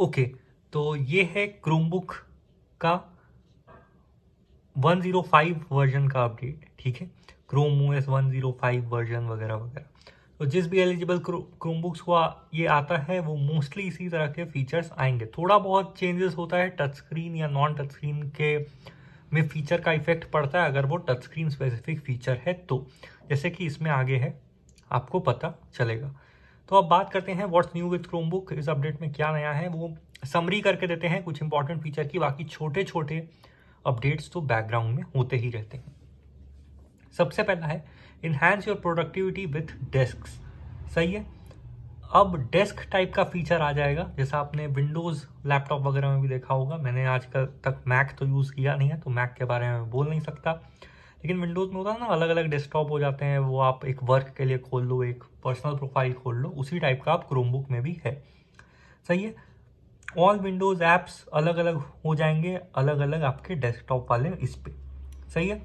okay तो ये है क्रोमबुक का 105 वर्जन का अपडेट ठीक है क्रोम ओ एस वर्जन वगैरह वगैरह तो जिस भी एलिजिबल क्रोमबुक्स को ये आता है वो मोस्टली इसी तरह के फीचर्स आएंगे थोड़ा बहुत चेंजेस होता है टच स्क्रीन या नॉन टच स्क्रीन के में फीचर का इफेक्ट पड़ता है अगर वो टच स्क्रीन स्पेसिफिक फीचर है तो जैसे कि इसमें आगे है आपको पता चलेगा तो अब बात करते हैं what's new with Chromebook इस अपडेट में क्या नया है वो समरी करके देते हैं कुछ इंपॉर्टेंट फीचर की बाकी छोटे छोटे अपडेट्स तो बैकग्राउंड में होते ही रहते हैं सबसे पहला है enhance your productivity with desk सही है अब डेस्क टाइप का फीचर आ जाएगा जैसा आपने विंडोज़ लैपटॉप वगैरह में भी देखा होगा मैंने आजकल तक मैक तो यूज़ किया नहीं है तो मैक के बारे में बोल नहीं सकता लेकिन विंडोज़ में होता है ना अलग अलग डेस्कटॉप हो जाते हैं वो आप एक वर्क के लिए खोल लो एक पर्सनल प्रोफाइल खोल लो उसी टाइप का आप क्रोमबुक में भी है सही है ऑल विंडोज़ ऐप्स अलग अलग हो जाएंगे अलग अलग आपके डेस्कटॉप वाले इस पर सही है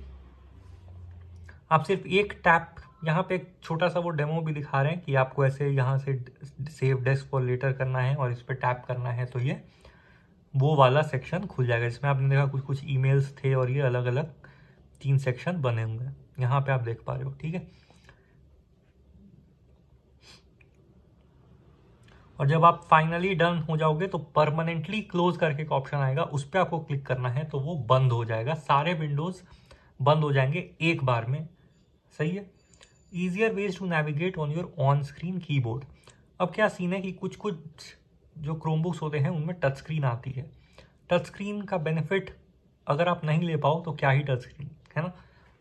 आप सिर्फ एक टैप यहाँ पे एक छोटा सा वो डेमो भी दिखा रहे हैं कि आपको ऐसे यहाँ से सेव डेस्क फॉर लेटर करना है और इस पर टैप करना है तो ये वो वाला सेक्शन खुल जाएगा इसमें आपने देखा कुछ कुछ ईमेल्स थे और ये अलग अलग तीन सेक्शन बने होंगे यहाँ पे आप देख पा रहे हो ठीक है और जब आप फाइनली डन हो जाओगे तो परमानेंटली क्लोज करके एक ऑप्शन आएगा उस पर आपको क्लिक करना है तो वो बंद हो जाएगा सारे विंडोज बंद हो जाएंगे एक बार में सही है easier ways to navigate on your on screen keyboard अब क्या सीन है कि कुछ कुछ जो क्रोमबुक्स होते हैं उनमें टच स्क्रीन आती है टच स्क्रीन का बेनिफिट अगर आप नहीं ले पाओ तो क्या ही टच स्क्रीन है ना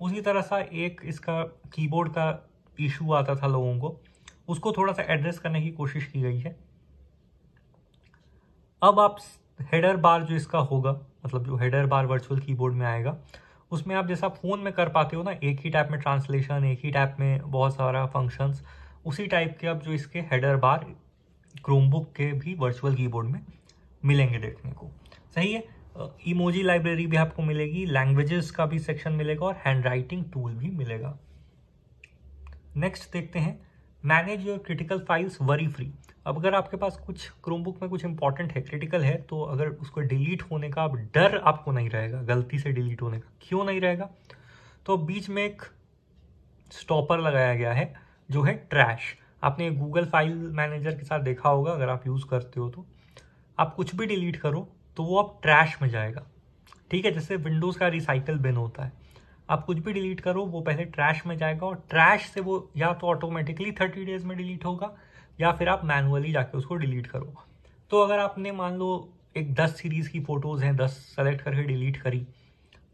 उसी तरह सा एक इसका कीबोर्ड का इशू आता था लोगों को उसको थोड़ा सा एड्रेस करने की कोशिश की गई है अब आप हेडर बार जो इसका होगा मतलब जो हेडर बार वर्चुअल कीबोर्ड में आएगा उसमें आप जैसा फ़ोन में कर पाते हो ना एक ही टाइप में ट्रांसलेशन एक ही टाइप में बहुत सारा फंक्शंस उसी टाइप के अब जो इसके हेडर बार क्रोमबुक के भी वर्चुअल कीबोर्ड में मिलेंगे देखने को सही है इमोजी लाइब्रेरी भी आपको मिलेगी लैंग्वेजेस का भी सेक्शन मिलेगा और हैंड राइटिंग टूल भी मिलेगा नेक्स्ट देखते हैं manage your critical files worry free अब अगर आपके पास कुछ क्रोमबुक में कुछ इंपॉर्टेंट है क्रिटिकल है तो अगर उसको डिलीट होने का अब डर आपको नहीं रहेगा गलती से डिलीट होने का क्यों नहीं रहेगा तो बीच में एक स्टॉपर लगाया गया है जो है ट्रैश आपने गूगल फाइल मैनेजर के साथ देखा होगा अगर आप यूज़ करते हो तो आप कुछ भी डिलीट करो तो वो अब ट्रैश में जाएगा ठीक है जैसे विंडोज़ का रिसाइकल बिन होता है आप कुछ भी डिलीट करो वो पहले ट्रैश में जाएगा और ट्रैश से वो या तो ऑटोमेटिकली थर्टी डेज में डिलीट होगा या फिर आप मैनुअली जाके उसको डिलीट करो तो अगर आपने मान लो एक दस सीरीज़ की फ़ोटोज़ हैं दस सेलेक्ट करके डिलीट करी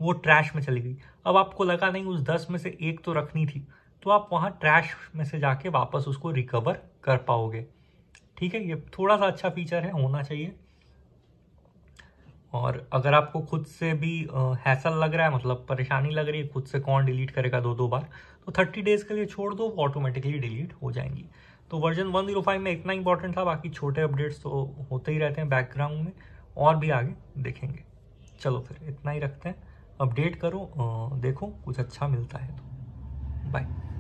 वो ट्रैश में चली गई अब आपको लगा नहीं उस दस में से एक तो रखनी थी तो आप वहाँ ट्रैश में से जाके वापस उसको रिकवर कर पाओगे ठीक है ये थोड़ा सा अच्छा फीचर है होना चाहिए और अगर आपको खुद से भी हैसल लग रहा है मतलब परेशानी लग रही है खुद से कौन डिलीट करेगा दो दो बार तो थर्टी डेज़ के लिए छोड़ दो वो ऑटोमेटिकली डिलीट हो जाएंगी तो वर्जन 105 में इतना इंपॉर्टेंट था बाकी छोटे अपडेट्स तो होते ही रहते हैं बैकग्राउंड में और भी आगे देखेंगे चलो फिर इतना ही रखते हैं अपडेट करो देखो कुछ अच्छा मिलता है तो बाय